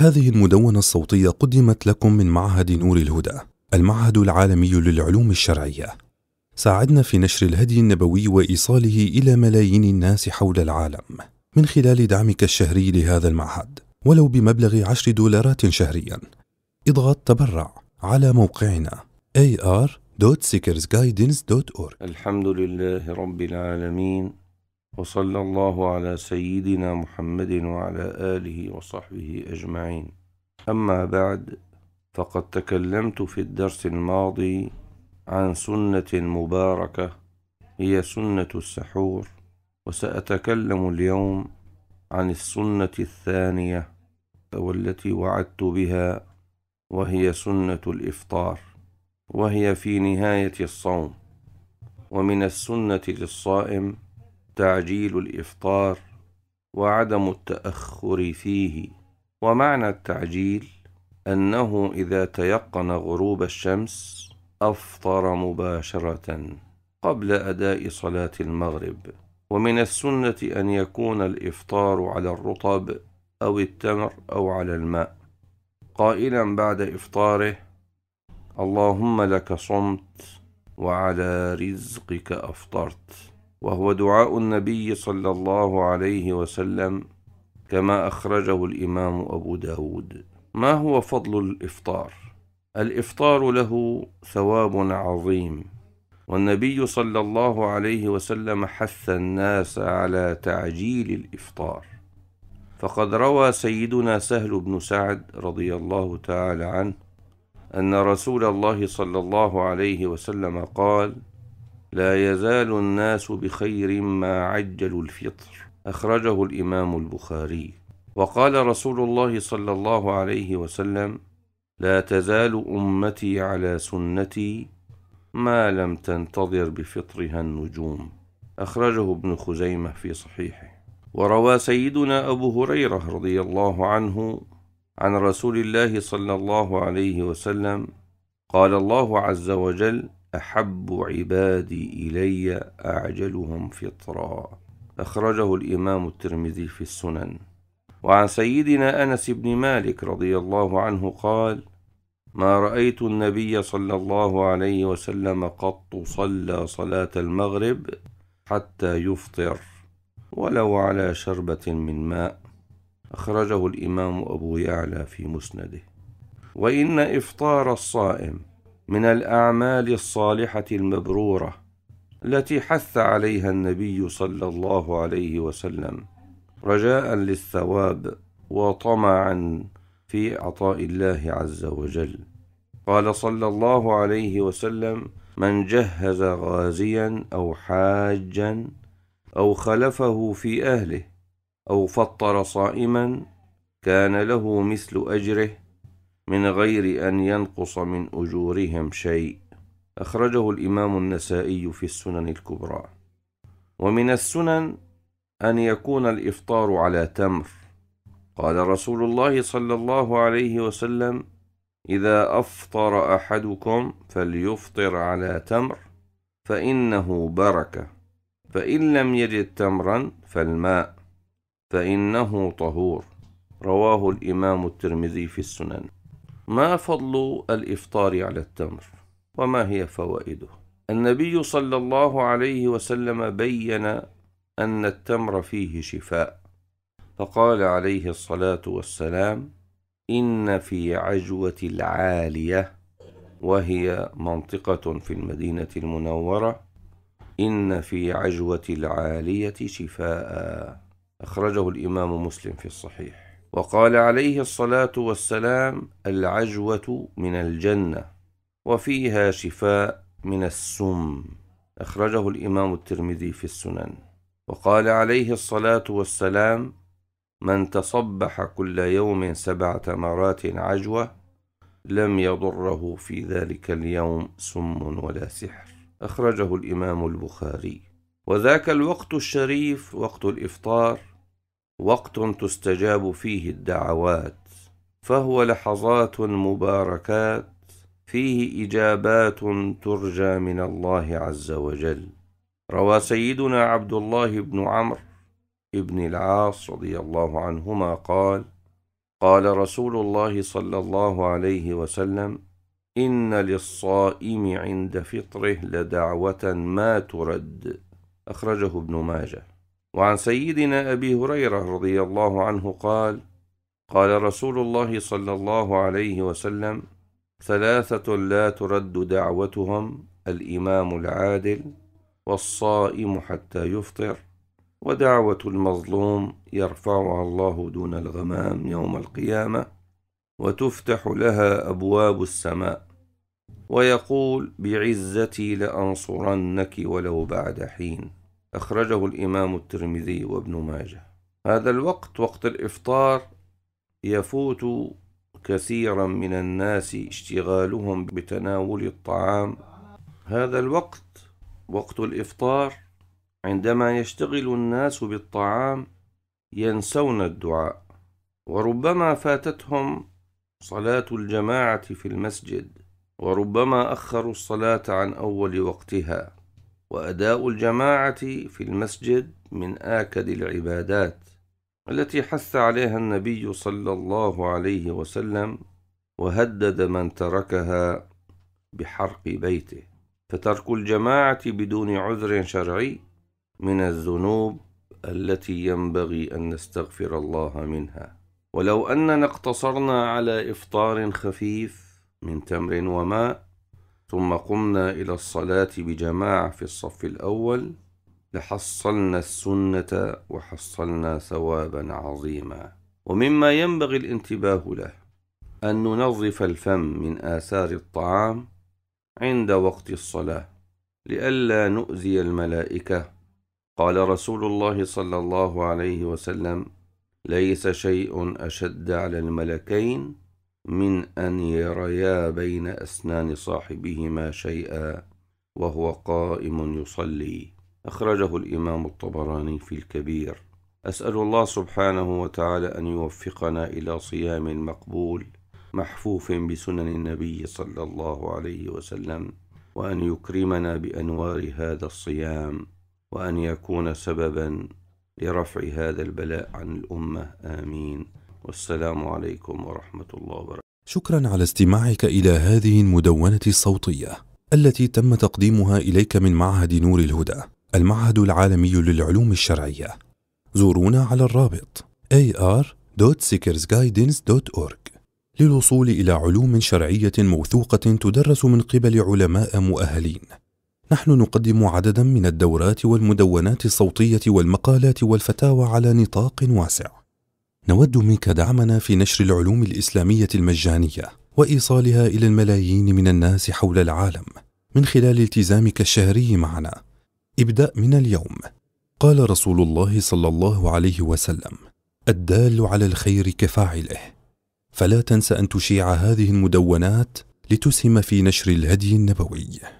هذه المدونة الصوتية قدمت لكم من معهد نور الهدى المعهد العالمي للعلوم الشرعية ساعدنا في نشر الهدي النبوي وإيصاله إلى ملايين الناس حول العالم من خلال دعمك الشهري لهذا المعهد ولو بمبلغ عشر دولارات شهريا اضغط تبرع على موقعنا ar.seekersguidance.org الحمد لله رب العالمين وصلى الله على سيدنا محمد وعلى آله وصحبه أجمعين أما بعد فقد تكلمت في الدرس الماضي عن سنة مباركة هي سنة السحور وسأتكلم اليوم عن السنة الثانية والتي وعدت بها وهي سنة الإفطار وهي في نهاية الصوم ومن السنة للصائم تعجيل الإفطار وعدم التأخر فيه ومعنى التعجيل أنه إذا تيقن غروب الشمس أفطر مباشرة قبل أداء صلاة المغرب ومن السنة أن يكون الإفطار على الرطب أو التمر أو على الماء قائلا بعد إفطاره اللهم لك صمت وعلى رزقك أفطرت وهو دعاء النبي صلى الله عليه وسلم كما أخرجه الإمام أبو داود ما هو فضل الإفطار؟ الإفطار له ثواب عظيم والنبي صلى الله عليه وسلم حث الناس على تعجيل الإفطار فقد روى سيدنا سهل بن سعد رضي الله تعالى عنه أن رسول الله صلى الله عليه وسلم قال لا يزال الناس بخير ما عجلوا الفطر أخرجه الإمام البخاري وقال رسول الله صلى الله عليه وسلم لا تزال أمتي على سنتي ما لم تنتظر بفطرها النجوم أخرجه ابن خزيمة في صحيحه وروى سيدنا أبو هريرة رضي الله عنه عن رسول الله صلى الله عليه وسلم قال الله عز وجل أحب عبادي إلي أعجلهم فطرا أخرجه الإمام الترمذي في السنن وعن سيدنا أنس بن مالك رضي الله عنه قال ما رأيت النبي صلى الله عليه وسلم قط صلى صلاة المغرب حتى يفطر ولو على شربة من ماء أخرجه الإمام أبو يعلى في مسنده وإن إفطار الصائم من الأعمال الصالحة المبرورة التي حث عليها النبي صلى الله عليه وسلم رجاء للثواب وطمعا في عطاء الله عز وجل قال صلى الله عليه وسلم من جهز غازيا أو حاجا أو خلفه في أهله أو فطر صائما كان له مثل أجره من غير أن ينقص من أجورهم شيء أخرجه الإمام النسائي في السنن الكبرى ومن السنن أن يكون الإفطار على تمر قال رسول الله صلى الله عليه وسلم إذا أفطر أحدكم فليفطر على تمر فإنه بركة فإن لم يجد تمرا فالماء فإنه طهور رواه الإمام الترمذي في السنن ما فضل الإفطار على التمر وما هي فوائده النبي صلى الله عليه وسلم بين أن التمر فيه شفاء فقال عليه الصلاة والسلام إن في عجوة العالية وهي منطقة في المدينة المنورة إن في عجوة العالية شفاء أخرجه الإمام مسلم في الصحيح وقال عليه الصلاة والسلام العجوة من الجنة وفيها شفاء من السم أخرجه الإمام الترمذي في السنن وقال عليه الصلاة والسلام من تصبح كل يوم سبعة مرات عجوة لم يضره في ذلك اليوم سم ولا سحر أخرجه الإمام البخاري وذاك الوقت الشريف وقت الإفطار وقت تستجاب فيه الدعوات فهو لحظات مباركات فيه اجابات ترجى من الله عز وجل روى سيدنا عبد الله بن عمرو بن العاص رضي الله عنهما قال قال رسول الله صلى الله عليه وسلم ان للصائم عند فطره لدعوه ما ترد اخرجه ابن ماجه وعن سيدنا أبي هريرة رضي الله عنه قال قال رسول الله صلى الله عليه وسلم ثلاثة لا ترد دعوتهم الإمام العادل والصائم حتى يفطر ودعوة المظلوم يرفعها الله دون الغمام يوم القيامة وتفتح لها أبواب السماء ويقول بعزتي لأنصرنك ولو بعد حين أخرجه الإمام الترمذي وابن ماجه هذا الوقت وقت الإفطار يفوت كثيرا من الناس اشتغالهم بتناول الطعام هذا الوقت وقت الإفطار عندما يشتغل الناس بالطعام ينسون الدعاء وربما فاتتهم صلاة الجماعة في المسجد وربما أخروا الصلاة عن أول وقتها وأداء الجماعة في المسجد من آكد العبادات التي حث عليها النبي صلى الله عليه وسلم وهدد من تركها بحرق بيته فترك الجماعة بدون عذر شرعي من الذنوب التي ينبغي أن نستغفر الله منها ولو أننا اقتصرنا على إفطار خفيف من تمر وماء ثم قمنا إلى الصلاة بجماعة في الصف الأول لحصلنا السنة وحصلنا ثوابا عظيما ومما ينبغي الانتباه له أن ننظف الفم من آثار الطعام عند وقت الصلاة لئلا نؤذي الملائكة قال رسول الله صلى الله عليه وسلم ليس شيء أشد على الملكين من أن يريا بين أسنان صاحبهما شيئا وهو قائم يصلي أخرجه الإمام الطبراني في الكبير أسأل الله سبحانه وتعالى أن يوفقنا إلى صيام مقبول محفوف بسنن النبي صلى الله عليه وسلم وأن يكرمنا بأنوار هذا الصيام وأن يكون سببا لرفع هذا البلاء عن الأمة آمين والسلام عليكم ورحمة الله وبركاته شكرا على استماعك إلى هذه المدونة الصوتية التي تم تقديمها إليك من معهد نور الهدى المعهد العالمي للعلوم الشرعية زورونا على الرابط ar.seekersguidance.org للوصول إلى علوم شرعية موثوقة تدرس من قبل علماء مؤهلين نحن نقدم عددا من الدورات والمدونات الصوتية والمقالات والفتاوى على نطاق واسع نود منك دعمنا في نشر العلوم الإسلامية المجانية وإيصالها إلى الملايين من الناس حول العالم من خلال التزامك الشهري معنا ابدأ من اليوم قال رسول الله صلى الله عليه وسلم الدال على الخير كفاعله فلا تنس أن تشيع هذه المدونات لتسهم في نشر الهدي النبوي